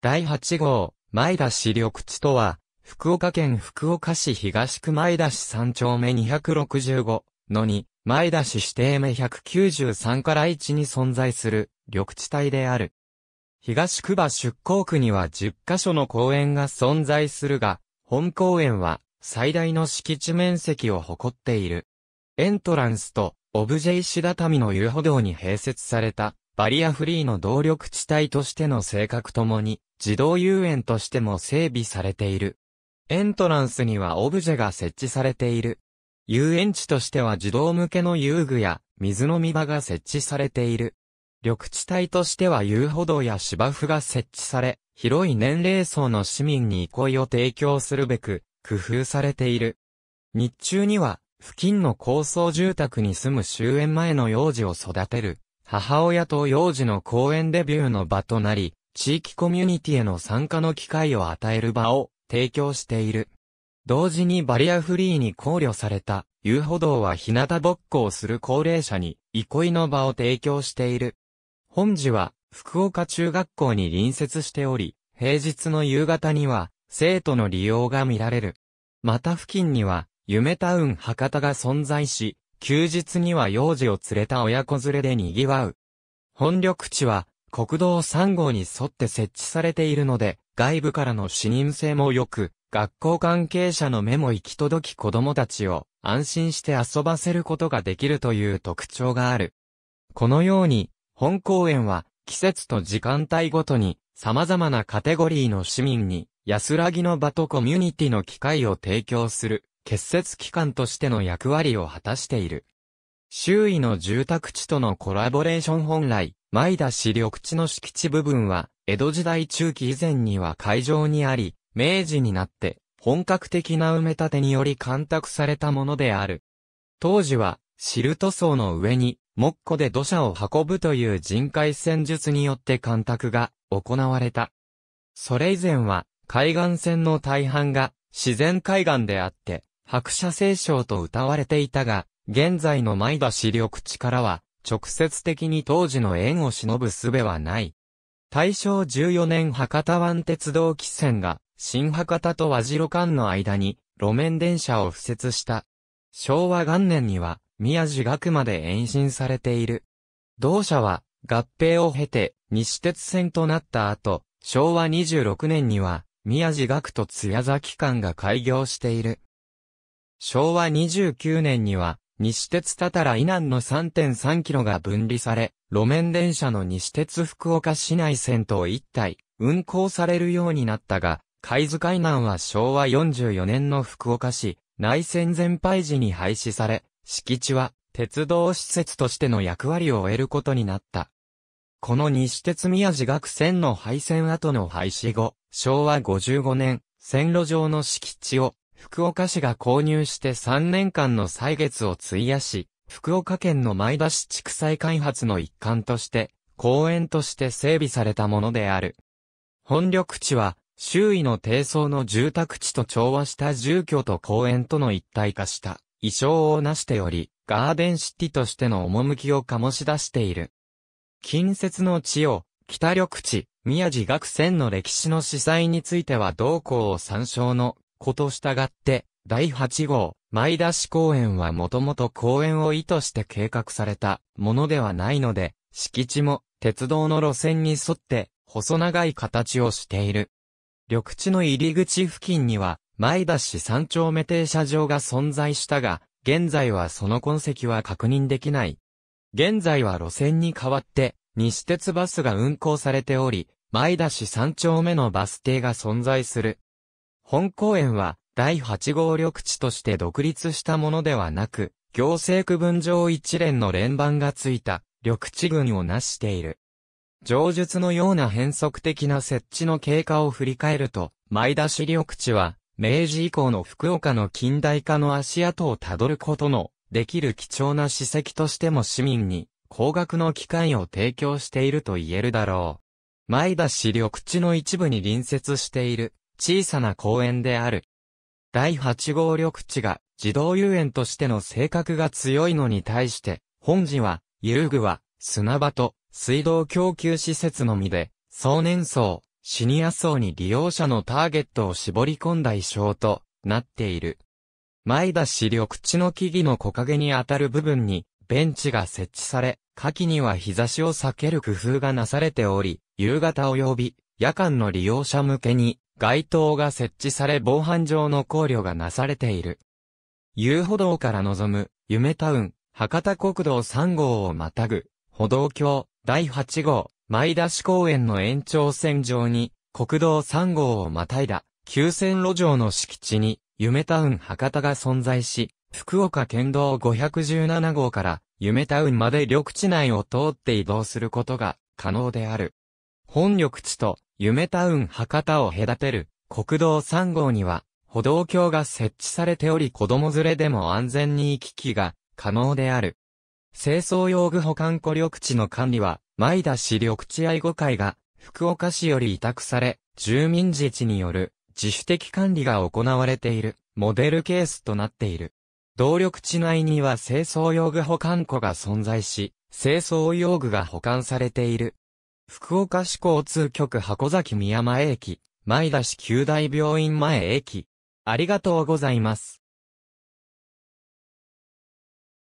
第8号、前田市緑地とは、福岡県福岡市東区前田市3丁目265の2、前田市指定目193から1に存在する緑地帯である。東区場出港区には10カ所の公園が存在するが、本公園は最大の敷地面積を誇っている。エントランスとオブジェイ石畳の遊歩道に併設されたバリアフリーの動力地帯としての性格ともに、児童遊園としても整備されている。エントランスにはオブジェが設置されている。遊園地としては児童向けの遊具や水飲み場が設置されている。緑地帯としては遊歩道や芝生が設置され、広い年齢層の市民に憩いを提供するべく、工夫されている。日中には、付近の高層住宅に住む終園前の幼児を育てる母親と幼児の公園デビューの場となり、地域コミュニティへの参加の機会を与える場を提供している。同時にバリアフリーに考慮された遊歩道は日向ぼっこをする高齢者に憩いの場を提供している。本寺は福岡中学校に隣接しており、平日の夕方には生徒の利用が見られる。また付近には夢タウン博多が存在し、休日には幼児を連れた親子連れで賑わう。本緑地は国道3号に沿って設置されているので、外部からの視認性も良く、学校関係者の目も行き届き子供たちを安心して遊ばせることができるという特徴がある。このように、本公園は季節と時間帯ごとに様々なカテゴリーの市民に安らぎの場とコミュニティの機会を提供する。結節機関としての役割を果たしている。周囲の住宅地とのコラボレーション本来、前田市緑地の敷地部分は、江戸時代中期以前には海上にあり、明治になって、本格的な埋め立てにより干拓されたものである。当時は、シルト層の上に、木庫で土砂を運ぶという人海戦術によって干拓が行われた。それ以前は、海岸線の大半が自然海岸であって、白車聖章と歌われていたが、現在の前田緑地からは、直接的に当時の縁を忍ぶ術はない。大正14年博多湾鉄道汽船が、新博多と和白間の間に、路面電車を敷設した。昭和元年には、宮地学まで延伸されている。同社は、合併を経て、西鉄線となった後、昭和26年には、宮地学と津屋崎間が開業している。昭和29年には、西鉄たたら以南の3.3キロが分離され、路面電車の西鉄福岡市内線と一体、運行されるようになったが、海塚海南は昭和44年の福岡市、内線全廃時に廃止され、敷地は鉄道施設としての役割を終えることになった。この西鉄宮地学線の廃線後の廃止後、昭和55年、線路上の敷地を福岡市が購入して3年間の歳月を費やし、福岡県の前田市畜産開発の一環として、公園として整備されたものである。本緑地は、周囲の低層の住宅地と調和した住居と公園との一体化した、意匠をなしており、ガーデンシティとしての趣を醸し出している。近接の地を、北緑地、宮地学仙の歴史の司祭については同校を参照のこと従って、第8号、前田市公園はもともと公園を意図して計画されたものではないので、敷地も鉄道の路線に沿って細長い形をしている。緑地の入り口付近には、前田市三丁目停車場が存在したが、現在はその痕跡は確認できない。現在は路線に代わって、西鉄バスが運行されており、前田市三丁目のバス停が存在する。本公園は第8号緑地として独立したものではなく、行政区分上一連の連番がついた緑地群を成している。上述のような変則的な設置の経過を振り返ると、前田市緑地は、明治以降の福岡の近代化の足跡をたどることの、できる貴重な史跡としても市民に、高額の機会を提供していると言えるだろう。前田市緑地の一部に隣接している小さな公園である。第8号緑地が児童遊園としての性格が強いのに対して、本寺は、遊具は、砂場と水道供給施設のみで、壮年層、シニア層に利用者のターゲットを絞り込んだ衣装となっている。前田市緑地の木々の木陰に当たる部分に、ベンチが設置され、夏季には日差しを避ける工夫がなされており、夕方及び夜間の利用者向けに街灯が設置され防犯上の考慮がなされている。遊歩道から望む、夢タウン、博多国道3号をまたぐ、歩道橋、第8号、前田市公園の延長線上に、国道3号をまたいだ、急線路上の敷地に、夢タウン博多が存在し、福岡県道517号から、夢タウンまで緑地内を通って移動することが可能である。本緑地と夢タウン博多を隔てる国道3号には歩道橋が設置されており子供連れでも安全に行き来が可能である。清掃用具保管庫緑地の管理は、前田市緑地愛護会が福岡市より委託され、住民自治による自主的管理が行われているモデルケースとなっている。動力地内には清掃用具保管庫が存在し、清掃用具が保管されている福岡市交通局箱崎宮前駅、前田市九大病院前駅。ありがとうございます。